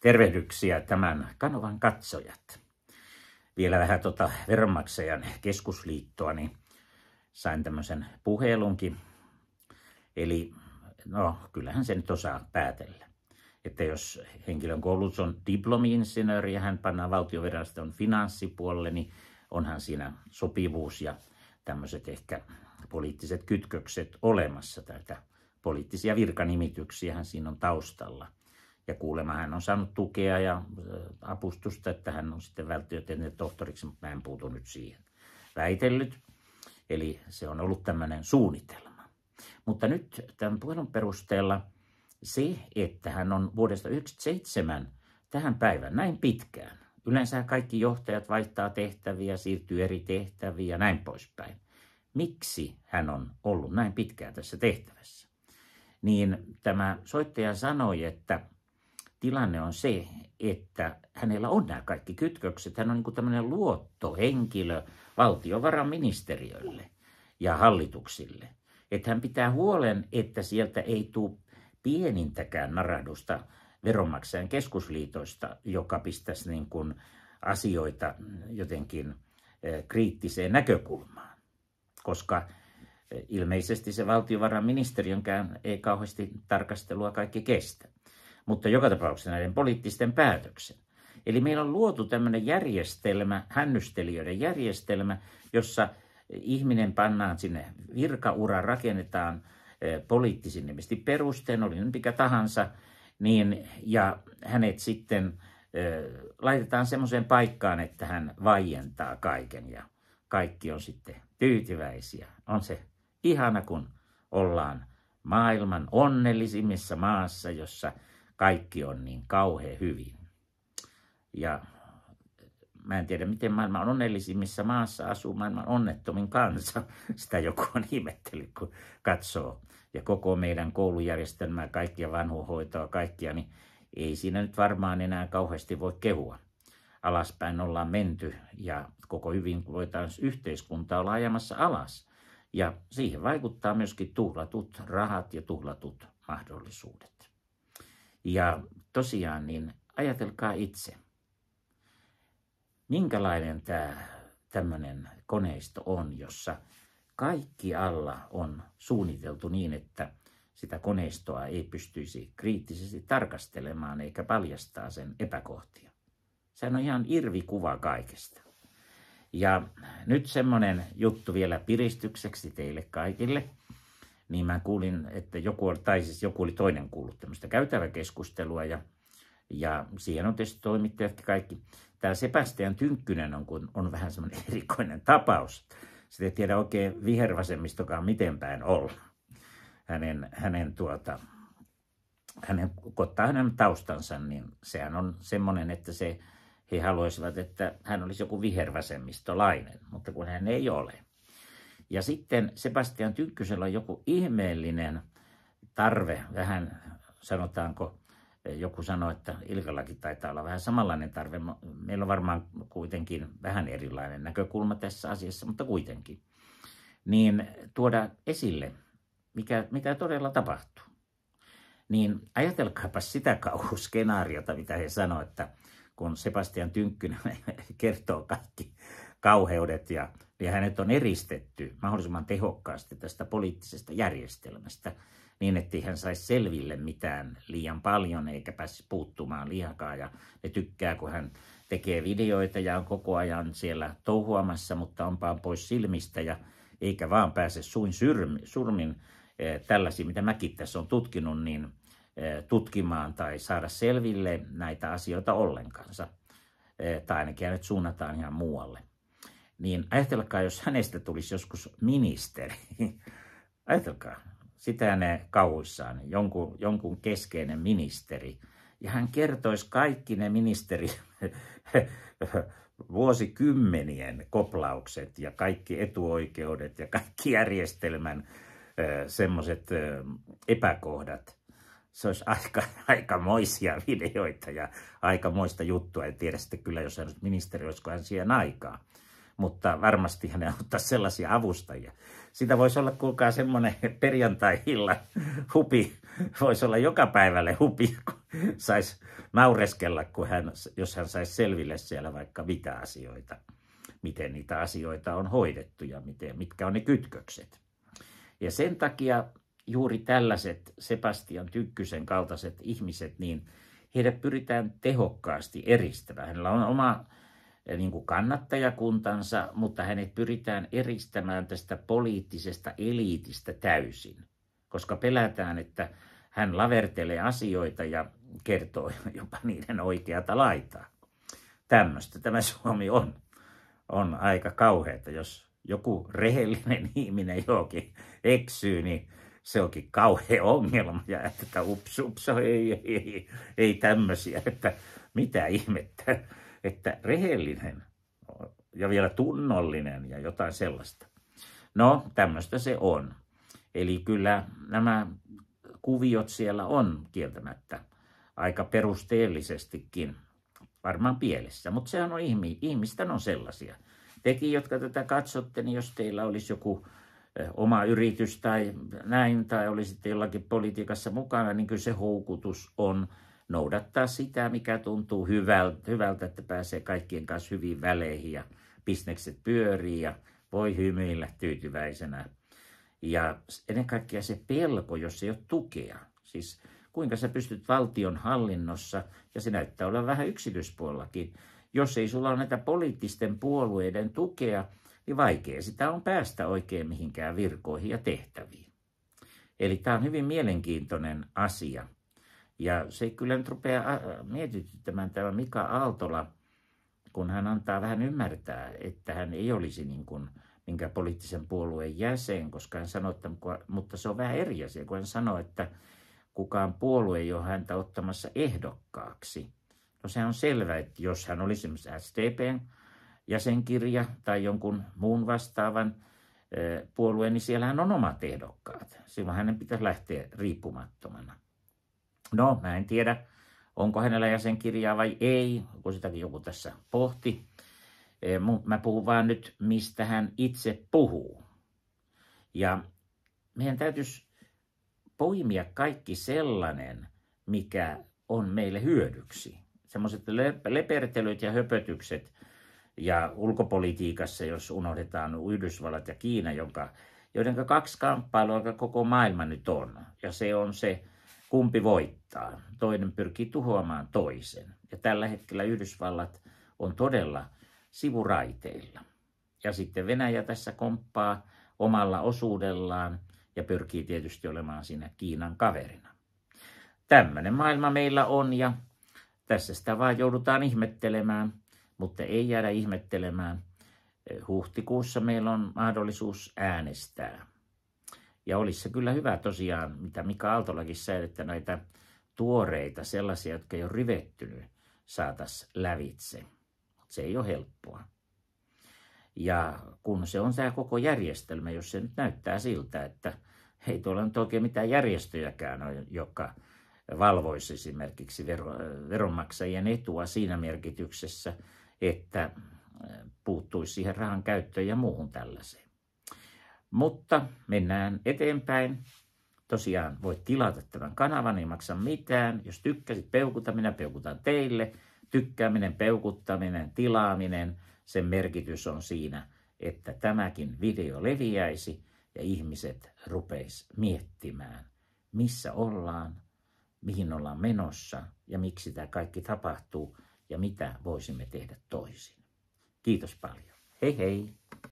Tervehdyksiä tämän kanavan katsojat. Vielä vähän tuota Veronmaksajan keskusliittoa, niin sain tämmöisen puhelunkin. Eli no, kyllähän se nyt osaa päätellä. Että jos henkilön koulutus on diplomi-insinööri ja hän pannaan valtioviraston finanssipuolelle, niin onhan siinä sopivuus ja tämmöiset ehkä poliittiset kytkökset olemassa tätä poliittisia hän siinä on taustalla. Ja kuulemma hän on saanut tukea ja äh, apustusta, että hän on sitten välttiötieteen tohtoriksi, mutta mä en puutu nyt siihen väitellyt. Eli se on ollut tämmöinen suunnitelma. Mutta nyt tämän puhelun perusteella se, että hän on vuodesta 1997 tähän päivään näin pitkään. Yleensä kaikki johtajat vaihtaa tehtäviä, siirtyy eri tehtäviä ja näin poispäin. Miksi hän on ollut näin pitkään tässä tehtävässä? Niin tämä soittaja sanoi, että tilanne on se, että hänellä on nämä kaikki kytkökset. Hän on niin kuin tämmöinen luottohenkilö valtiovarainministeriölle ja hallituksille. Että hän pitää huolen, että sieltä ei tule pienintäkään narahdusta veronmaksajan keskusliitoista, joka pistäisi niin kuin asioita jotenkin eh, kriittiseen näkökulmaan. Koska eh, ilmeisesti se valtiovarainministeriönkään ei kauheasti tarkastelua kaikki kestä mutta joka tapauksessa näiden poliittisten päätöksen. Eli meillä on luotu tämmöinen järjestelmä, hännystelijöiden järjestelmä, jossa ihminen pannaan sinne, virkaura rakennetaan eh, poliittisin nimesti perusteen, oli nyt mikä tahansa, niin, ja hänet sitten eh, laitetaan semmoiseen paikkaan, että hän vaientaa kaiken ja kaikki on sitten tyytyväisiä. On se ihana, kun ollaan maailman onnellisimmissa maassa, jossa – kaikki on niin kauhean hyvin. Ja mä en tiedä, miten maailman on onnellisimmissa maassa asuu maailman onnettomin kansa. Sitä joku on ihmettellyt, kun katsoo. Ja koko meidän koulujärjestelmää, kaikkia vanhuhoitoa, kaikkia, niin ei siinä nyt varmaan enää kauheasti voi kehua. Alaspäin ollaan menty ja koko hyvin voitaisiin yhteiskunta olla ajamassa alas. Ja siihen vaikuttaa myöskin tuhlatut rahat ja tuhlatut mahdollisuudet. Ja tosiaan, niin ajatelkaa itse, minkälainen tämä tämmöinen koneisto on, jossa kaikki alla on suunniteltu niin, että sitä koneistoa ei pystyisi kriittisesti tarkastelemaan eikä paljastaa sen epäkohtia. Sehän on ihan irvikuva kaikesta. Ja nyt semmoinen juttu vielä piristykseksi teille kaikille – niin mä kuulin, että joku, tai siis joku oli toinen kuullut tämmöistä käytäväkeskustelua ja, ja siihen on tietysti toimittajat kaikki. Tämä Sebastian Tynkkynen on, kun on vähän semmoinen erikoinen tapaus. Sitä ei tiedä oikein vihervasemmistokaan miten päin olla. Hänen, hänen, tuota, hänen, kun ottaa hänen taustansa, niin sehän on semmoinen, että se, he haluaisivat, että hän olisi joku vihervasemmistolainen, mutta kun hän ei ole – ja sitten Sebastian Tynkkysellä on joku ihmeellinen tarve, vähän sanotaanko, joku sanoi, että Ilkallakin taitaa olla vähän samanlainen tarve. Meillä on varmaan kuitenkin vähän erilainen näkökulma tässä asiassa, mutta kuitenkin. Niin tuoda esille, mikä, mitä todella tapahtuu. Niin ajatelkaapa sitä kauhuskenaariota, mitä he sanoivat, että kun Sebastian Tynkkynen kertoo kaikki kauheudet ja niin hänet on eristetty mahdollisimman tehokkaasti tästä poliittisesta järjestelmästä niin, ettei hän saisi selville mitään liian paljon eikä pääsisi puuttumaan liikaa. Ja ne tykkää, kun hän tekee videoita ja on koko ajan siellä touhuamassa, mutta onpaan pois silmistä ja eikä vaan pääse suin syrmi, surmin e, tällaisia, mitä mäkin tässä on tutkinut, niin e, tutkimaan tai saada selville näitä asioita ollenkaan. E, eh, tai ainakin hänet suunnataan ihan muualle niin ajatelkaa, jos hänestä tulisi joskus ministeri. ajatelkaa, sitä ne kauhuissaan, jonkun, jonkun keskeinen ministeri. Ja hän kertoisi kaikki ne ministeri vuosikymmenien koplaukset ja kaikki etuoikeudet ja kaikki järjestelmän semmoiset epäkohdat. Se olisi aika, aika moisia videoita ja moista juttua. En tiedä sitten kyllä, jos hän olisi ministeri, olisiko hän siihen aikaa mutta varmasti hän ottaa sellaisia avustajia. Sitä voisi olla, kuulkaa, semmoinen perjantai-illan hupi, voisi olla joka päivälle hupi, kun saisi naureskella, kun hän, jos hän saisi selville siellä vaikka mitä asioita, miten niitä asioita on hoidettu ja miten, mitkä on ne kytkökset. Ja sen takia juuri tällaiset Sebastian Tykkysen kaltaiset ihmiset, niin heidät pyritään tehokkaasti eristämään. Hänellä on oma niin kuin kannattajakuntansa, mutta hänet pyritään eristämään tästä poliittisesta eliitistä täysin, koska pelätään, että hän lavertelee asioita ja kertoo jopa niiden oikeata laitaa. Tämmöistä tämä Suomi on. On aika kauheata, jos joku rehellinen ihminen johonkin eksyy, niin se onkin kauhea ongelma. Ja että ups, ups, ei, ei, ei, ei tämmöisiä, että mitä ihmettä että rehellinen ja vielä tunnollinen ja jotain sellaista. No, tämmöistä se on. Eli kyllä nämä kuviot siellä on kieltämättä aika perusteellisestikin varmaan pielessä, mutta sehän on ihmi, ihmistä, on sellaisia. Tekin, jotka tätä katsotte, niin jos teillä olisi joku oma yritys tai näin, tai olisitte jollakin politiikassa mukana, niin kyllä se houkutus on noudattaa sitä, mikä tuntuu hyvältä, hyvältä, että pääsee kaikkien kanssa hyvin väleihin ja bisnekset pyörii ja voi hymyillä tyytyväisenä. Ja ennen kaikkea se pelko, jos ei ole tukea. Siis kuinka sä pystyt valtion hallinnossa, ja se näyttää olla vähän yksityispuolellakin, jos ei sulla ole näitä poliittisten puolueiden tukea, niin vaikea sitä on päästä oikein mihinkään virkoihin ja tehtäviin. Eli tämä on hyvin mielenkiintoinen asia. Ja se kyllä nyt rupeaa mietityttämään tämä Mika Aaltola, kun hän antaa vähän ymmärtää, että hän ei olisi niin kuin minkä poliittisen puolueen jäsen, koska hän sanoi, että, mutta se on vähän eri asia, kun hän sanoi, että kukaan puolue ei ole häntä ottamassa ehdokkaaksi. No se on selvä, että jos hän olisi esimerkiksi SDPn jäsenkirja tai jonkun muun vastaavan puolueen, niin siellähän on omat ehdokkaat. Silloin hänen pitäisi lähteä riippumattomana. No, mä en tiedä, onko hänellä jäsenkirjaa vai ei, kun sitäkin joku tässä pohti. E, mä puhun vaan nyt, mistä hän itse puhuu. Ja meidän täytyisi poimia kaikki sellainen, mikä on meille hyödyksi. Semmoiset lepertelyt ja höpötykset ja ulkopolitiikassa, jos unohdetaan Yhdysvallat ja Kiina, jonka, joiden kaksi kamppailua koko maailma nyt on. Ja se on se, kumpi voittaa. Toinen pyrkii tuhoamaan toisen. Ja tällä hetkellä Yhdysvallat on todella sivuraiteilla. Ja sitten Venäjä tässä komppaa omalla osuudellaan ja pyrkii tietysti olemaan siinä Kiinan kaverina. Tämmöinen maailma meillä on ja tässä sitä vaan joudutaan ihmettelemään, mutta ei jäädä ihmettelemään. Eh, huhtikuussa meillä on mahdollisuus äänestää. Ja olisi se kyllä hyvä tosiaan, mitä Mika Aaltolakin sä, että näitä tuoreita, sellaisia, jotka ei ole rivettynyt, saataisiin lävitse. Se ei ole helppoa. Ja kun se on tämä koko järjestelmä, jos se nyt näyttää siltä, että ei tuolla nyt oikein mitään järjestöjäkään ole, joka valvoisi esimerkiksi vero, veronmaksajien etua siinä merkityksessä, että puuttuisi siihen rahan käyttöön ja muuhun tällaiseen. Mutta mennään eteenpäin. Tosiaan voit tilata tämän kanavan, ei maksa mitään. Jos tykkäsit, peukuta, minä peukutan teille. Tykkääminen, peukuttaminen, tilaaminen, sen merkitys on siinä, että tämäkin video leviäisi ja ihmiset rupeis miettimään, missä ollaan, mihin ollaan menossa ja miksi tämä kaikki tapahtuu ja mitä voisimme tehdä toisin. Kiitos paljon. Hei hei!